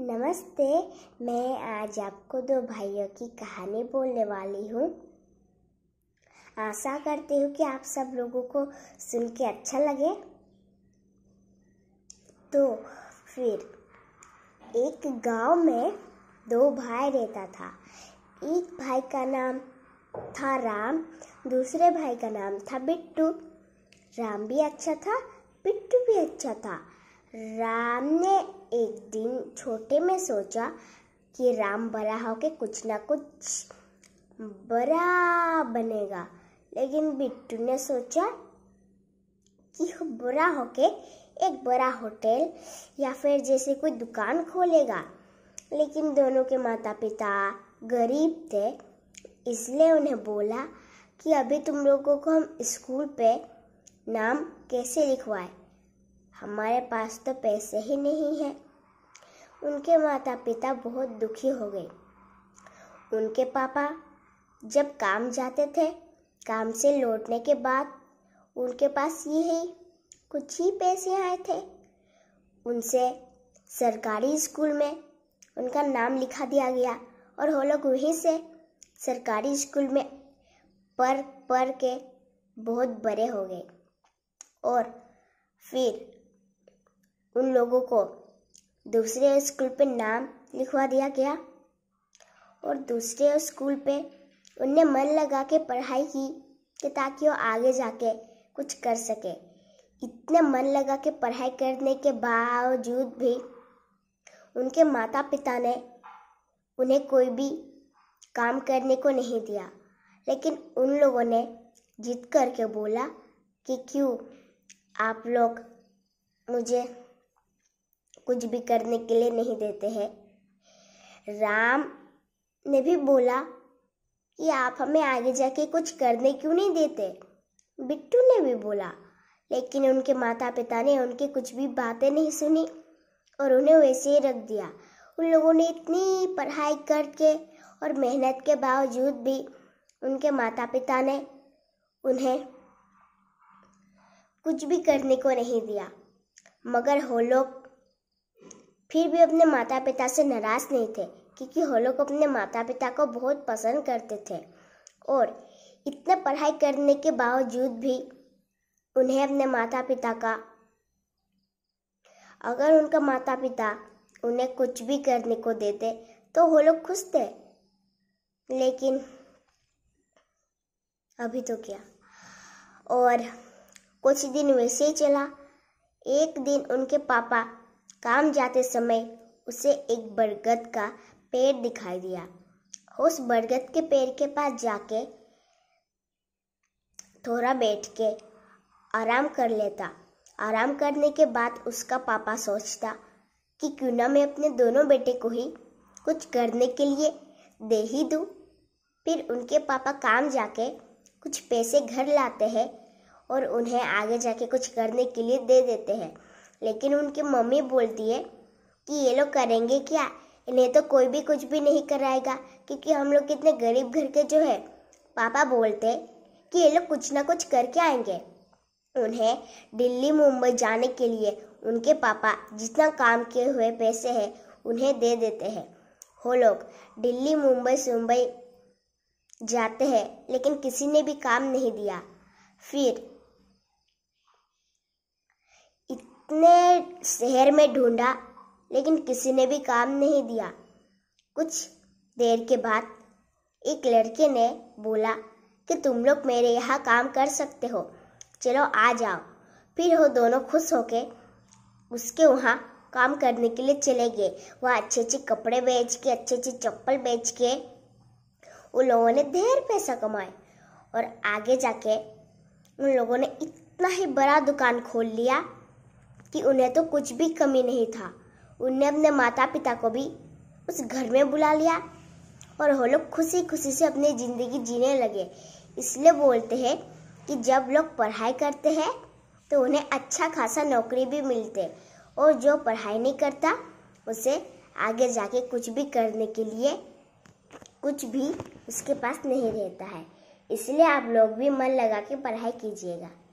नमस्ते मैं आज आपको दो भाइयों की कहानी बोलने वाली हूँ आशा करती हूँ कि आप सब लोगों को सुन के अच्छा लगे तो फिर एक गांव में दो भाई रहता था एक भाई का नाम था राम दूसरे भाई का नाम था बिट्टू राम भी अच्छा था बिट्टू भी अच्छा था राम ने एक दिन छोटे में सोचा कि राम बड़ा के कुछ ना कुछ बड़ा बनेगा लेकिन बिट्टू ने सोचा कि बुरा होके एक बड़ा होटल या फिर जैसे कोई दुकान खोलेगा लेकिन दोनों के माता पिता गरीब थे इसलिए उन्हें बोला कि अभी तुम लोगों को हम स्कूल पे नाम कैसे लिखवाएं हमारे पास तो पैसे ही नहीं हैं उनके माता पिता बहुत दुखी हो गए उनके पापा जब काम जाते थे काम से लौटने के बाद उनके पास यही कुछ ही पैसे आए थे उनसे सरकारी स्कूल में उनका नाम लिखा दिया गया और वो लोग वहीं से सरकारी स्कूल में पढ़ पढ़ के बहुत बड़े हो गए और फिर उन लोगों को दूसरे स्कूल पे नाम लिखवा दिया गया और दूसरे स्कूल पे उनने मन लगा के पढ़ाई की कि ताकि वो आगे जाके कुछ कर सके इतने मन लगा के पढ़ाई करने के बावजूद भी उनके माता पिता ने उन्हें कोई भी काम करने को नहीं दिया लेकिन उन लोगों ने जिद करके बोला कि क्यों आप लोग मुझे कुछ भी करने के लिए नहीं देते हैं राम ने भी बोला कि आप हमें आगे जाके कुछ करने क्यों नहीं देते बिट्टू ने भी बोला लेकिन उनके माता पिता ने उनकी कुछ भी बातें नहीं सुनी और उन्हें वैसे ही रख दिया उन लोगों ने इतनी पढ़ाई करके और मेहनत के बावजूद भी उनके माता पिता ने उन्हें कुछ भी करने को नहीं दिया मगर वो लोग फिर भी अपने माता पिता से नाराज नहीं थे क्योंकि वो लोग अपने माता पिता को बहुत पसंद करते थे और इतना पढ़ाई करने के बावजूद भी उन्हें अपने माता पिता का अगर उनका माता पिता उन्हें कुछ भी करने को देते तो वो लोग खुश थे लेकिन अभी तो क्या और कुछ दिन वैसे ही चला एक दिन उनके पापा काम जाते समय उसे एक बरगद का पेड़ दिखाई दिया उस बरगद के पेड़ के पास जाके थोड़ा बैठ के आराम कर लेता आराम करने के बाद उसका पापा सोचता कि क्यों ना मैं अपने दोनों बेटे को ही कुछ करने के लिए दे ही दूँ फिर उनके पापा काम जाके कुछ पैसे घर लाते हैं और उन्हें आगे जाके कुछ करने के लिए दे देते हैं लेकिन उनकी मम्मी बोलती है कि ये लोग करेंगे क्या इन्हें तो कोई भी कुछ भी नहीं कराएगा क्योंकि हम लोग कितने गरीब घर के जो है पापा बोलते कि ये लोग कुछ ना कुछ करके आएंगे उन्हें दिल्ली मुंबई जाने के लिए उनके पापा जितना काम किए हुए पैसे हैं उन्हें दे देते हैं वो लोग दिल्ली मुंबई मुंबई जाते हैं लेकिन किसी ने भी काम नहीं दिया फिर अपने शहर में ढूंढा लेकिन किसी ने भी काम नहीं दिया कुछ देर के बाद एक लड़के ने बोला कि तुम लोग मेरे यहाँ काम कर सकते हो चलो आ जाओ फिर वो दोनों खुश होके उसके वहाँ काम करने के लिए चले गए वह अच्छे अच्छे कपड़े बेच के अच्छे अच्छे चप्पल बेच के उन लोगों ने ढेर पैसा कमाए और आगे जाके उन लोगों ने इतना ही बड़ा दुकान खोल लिया कि उन्हें तो कुछ भी कमी नहीं था उनने अपने माता पिता को भी उस घर में बुला लिया और वो लोग खुशी खुशी से अपनी ज़िंदगी जीने लगे इसलिए बोलते हैं कि जब लोग पढ़ाई करते हैं तो उन्हें अच्छा खासा नौकरी भी मिलते और जो पढ़ाई नहीं करता उसे आगे जाके कुछ भी करने के लिए कुछ भी उसके पास नहीं रहता है इसलिए आप लोग भी मन लगा के पढ़ाई कीजिएगा